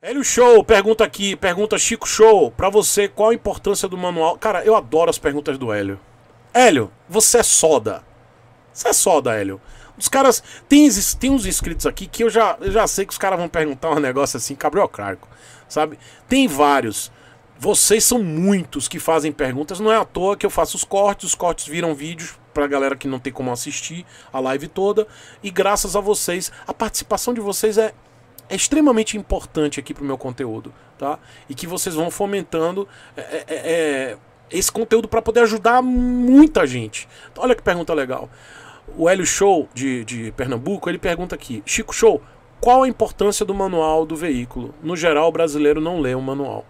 Hélio Show pergunta aqui, pergunta Chico Show, pra você qual a importância do manual? Cara, eu adoro as perguntas do Hélio. Hélio, você é soda. Você é soda, Hélio. Os caras. Tem, tem uns inscritos aqui que eu já, eu já sei que os caras vão perguntar um negócio assim, cabriocrático, sabe? Tem vários. Vocês são muitos que fazem perguntas, não é à toa que eu faço os cortes, os cortes viram vídeos pra galera que não tem como assistir a live toda. E graças a vocês, a participação de vocês é é extremamente importante aqui para o meu conteúdo, tá? E que vocês vão fomentando é, é, é, é esse conteúdo para poder ajudar muita gente. Então, olha que pergunta legal. O Hélio Show de, de Pernambuco ele pergunta aqui: Chico Show, qual a importância do manual do veículo? No geral, o brasileiro não lê o manual.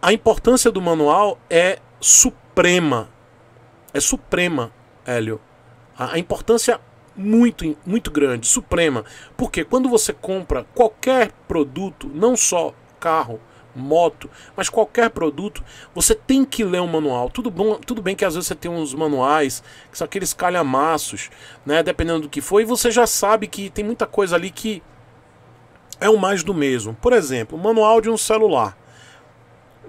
A importância do manual é suprema. É suprema, Hélio. A, a importância muito, muito grande, suprema. Porque quando você compra qualquer produto, não só carro, moto, mas qualquer produto, você tem que ler um manual. Tudo bom, tudo bem que às vezes você tem uns manuais que são aqueles calhamaços, né, dependendo do que for, você já sabe que tem muita coisa ali que é o mais do mesmo. Por exemplo, o manual de um celular.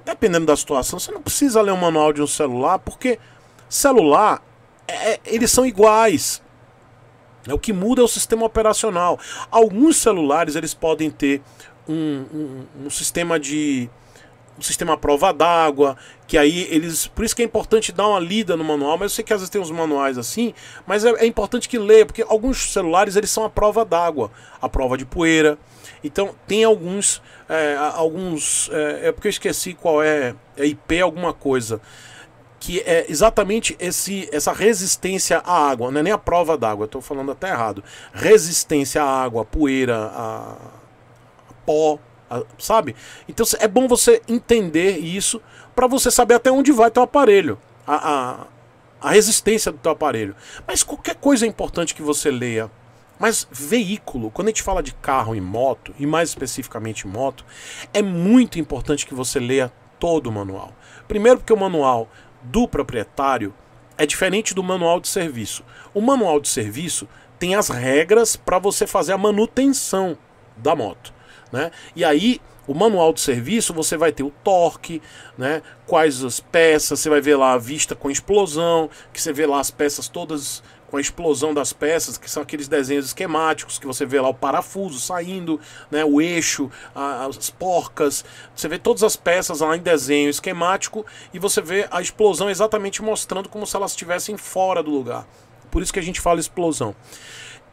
Dependendo da situação, você não precisa ler um manual de um celular, porque celular é, é eles são iguais. É o que muda é o sistema operacional. Alguns celulares eles podem ter um, um, um sistema de um sistema à prova d'água, que aí eles. Por isso que é importante dar uma lida no manual, mas eu sei que às vezes tem uns manuais assim, mas é, é importante que leia, porque alguns celulares eles são à prova d'água, à prova de poeira. Então tem alguns. É, alguns. É, é, porque eu esqueci qual é. É IP alguma coisa que é exatamente esse, essa resistência à água, não é nem a prova d'água, estou falando até errado. Resistência à água, à poeira, a, a pó, a, sabe? Então é bom você entender isso para você saber até onde vai teu aparelho, a, a, a resistência do teu aparelho. Mas qualquer coisa é importante que você leia. Mas veículo, quando a gente fala de carro e moto, e mais especificamente moto, é muito importante que você leia todo o manual. Primeiro, porque o manual do proprietário é diferente do manual de serviço. O manual de serviço tem as regras para você fazer a manutenção da moto, né? E aí o manual de serviço você vai ter o torque, né? Quais as peças, você vai ver lá a vista com explosão, que você vê lá as peças todas com a explosão das peças, que são aqueles desenhos esquemáticos que você vê lá o parafuso saindo, né, o eixo, a, as porcas, você vê todas as peças lá em desenho esquemático e você vê a explosão exatamente mostrando como se elas estivessem fora do lugar. Por isso que a gente fala explosão.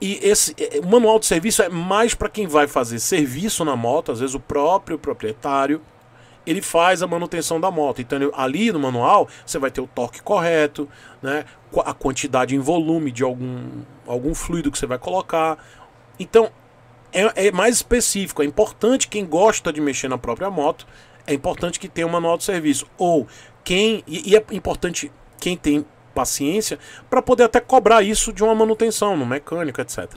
E esse é, o manual de serviço é mais para quem vai fazer serviço na moto, às vezes o próprio proprietário ele faz a manutenção da moto. Então ali no manual você vai ter o torque correto, né? a quantidade em volume de algum, algum fluido que você vai colocar. Então é, é mais específico. É importante quem gosta de mexer na própria moto, é importante que tenha um manual de serviço. Ou quem. E, e é importante quem tem paciência para poder até cobrar isso de uma manutenção no mecânico, etc.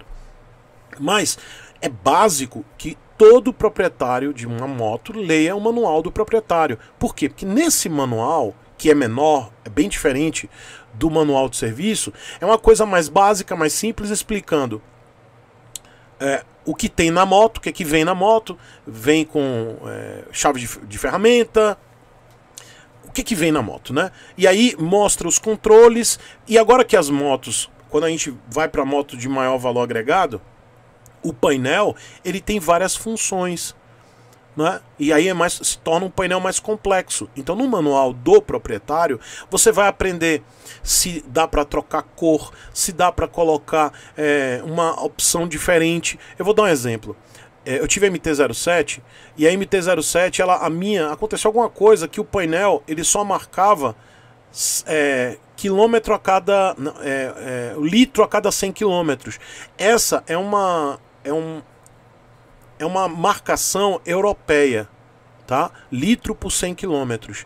Mas é básico que todo proprietário de uma moto leia o manual do proprietário. Por quê? Porque nesse manual, que é menor, é bem diferente do manual de serviço, é uma coisa mais básica, mais simples, explicando é, o que tem na moto, o que, é que vem na moto, vem com é, chave de, de ferramenta, o que, é que vem na moto, né? E aí mostra os controles, e agora que as motos, quando a gente vai para moto de maior valor agregado, o painel ele tem várias funções. Né? E aí é mais, se torna um painel mais complexo. Então, no manual do proprietário, você vai aprender se dá para trocar cor, se dá para colocar é, uma opção diferente. Eu vou dar um exemplo. É, eu tive a MT-07 e a MT-07, ela, a minha, aconteceu alguma coisa que o painel ele só marcava é, quilômetro a cada é, é, litro a cada 100 quilômetros. Essa é uma é, um, é uma marcação europeia, tá? Litro por 100 quilômetros.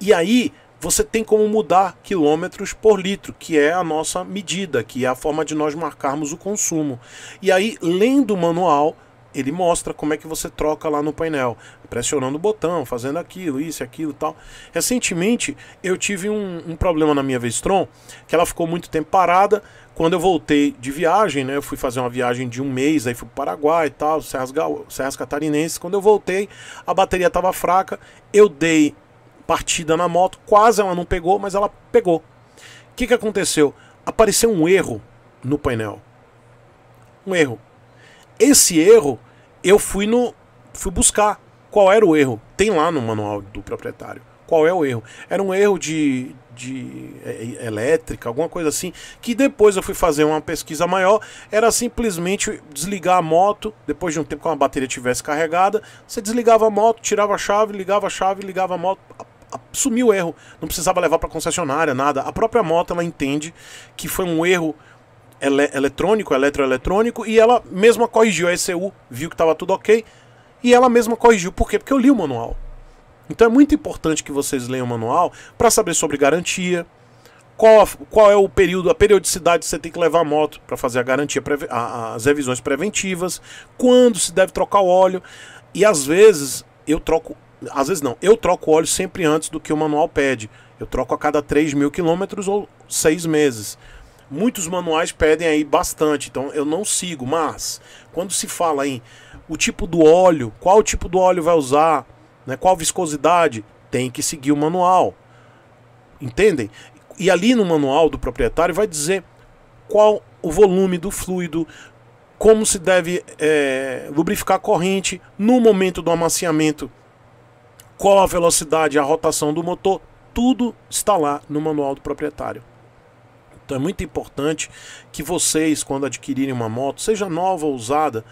E aí você tem como mudar quilômetros por litro, que é a nossa medida, que é a forma de nós marcarmos o consumo. E aí, lendo o manual, ele mostra como é que você troca lá no painel, pressionando o botão, fazendo aquilo, isso, aquilo tal. Recentemente eu tive um, um problema na minha Vestron, que ela ficou muito tempo parada. Quando eu voltei de viagem, né, eu fui fazer uma viagem de um mês, aí fui para o Paraguai e tal, Serras, Ga, Serras Catarinenses. Quando eu voltei, a bateria estava fraca, eu dei partida na moto, quase ela não pegou, mas ela pegou. O que, que aconteceu? Apareceu um erro no painel. Um erro esse erro eu fui no fui buscar qual era o erro. Tem lá no manual do proprietário. Qual é o erro? Era um erro de, de é, é, elétrica, alguma coisa assim, que depois eu fui fazer uma pesquisa maior, era simplesmente desligar a moto, depois de um tempo que a bateria tivesse carregada, você desligava a moto, tirava a chave, ligava a chave, ligava a moto, sumiu o erro, não precisava levar para concessionária, nada. A própria moto ela entende que foi um erro ele eletrônico, eletroeletrônico, e ela mesma corrigiu a ECU, viu que estava tudo ok, e ela mesma corrigiu. Por quê? Porque eu li o manual. Então é muito importante que vocês leiam o manual para saber sobre garantia, qual, a, qual é o período, a periodicidade que você tem que levar a moto para fazer a garantia, a, as revisões preventivas, quando se deve trocar o óleo. E às vezes eu troco, às vezes não, eu troco o óleo sempre antes do que o manual pede. Eu troco a cada 3 mil quilômetros ou 6 meses muitos manuais pedem aí bastante, então eu não sigo, mas quando se fala em o tipo do óleo, qual tipo do óleo vai usar, né, qual viscosidade, tem que seguir o manual. Entendem? E ali no manual do proprietário vai dizer qual o volume do fluido, como se deve é, lubrificar a corrente no momento do amaciamento, qual a velocidade, a rotação do motor, tudo está lá no manual do proprietário. Então é muito importante que vocês, quando adquirirem uma moto, seja nova ou usada,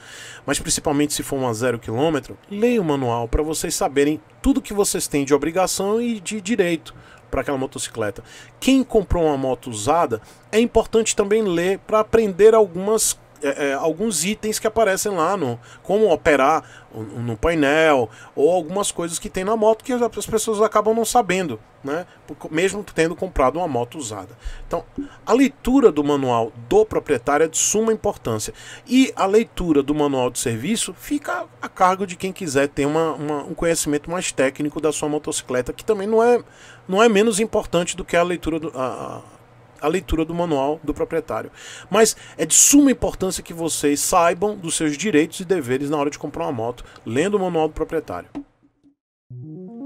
mas principalmente se for uma zero quilômetro, leiam o manual para vocês saberem tudo que vocês têm de obrigação e de direito para aquela motocicleta. Quem comprou uma moto usada é importante também ler para aprender algumas é, é, alguns itens que aparecem lá no como operar no painel ou algumas coisas que tem na moto que as pessoas acabam não sabendo, né? Mesmo tendo comprado uma moto usada. Então, a leitura do manual do proprietário é de suma importância e a leitura do manual de serviço fica a cargo de quem quiser ter uma, uma, um conhecimento mais técnico da sua motocicleta, que também não é não é menos importante do que a leitura do, a, a a leitura do manual do proprietário. Mas é de suma importância que vocês saibam dos seus direitos e deveres na hora de comprar uma moto, lendo o manual do proprietário.